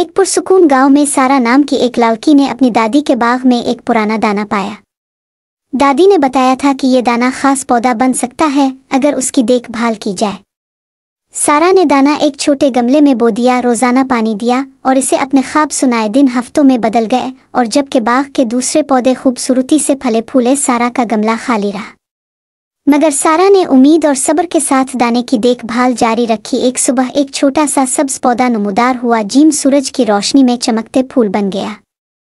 एक पुरसुकून गांव में सारा नाम की एक लड़की ने अपनी दादी के बाग में एक पुराना दाना पाया दादी ने बताया था कि यह दाना खास पौधा बन सकता है अगर उसकी देखभाल की जाए सारा ने दाना एक छोटे गमले में बो दिया रोजाना पानी दिया और इसे अपने ख्वाब सुनाए दिन हफ्तों में बदल गए और जबकि बाग के दूसरे पौधे खूबसूरती से फले फूले सारा का गमला खाली रहा मगर सारा ने उम्मीद और सब्र के साथ दाने की देखभाल जारी रखी एक सुबह एक छोटा सा सब्ज पौधा नमोदार हुआ जीम सूरज की रोशनी में चमकते फूल बन गया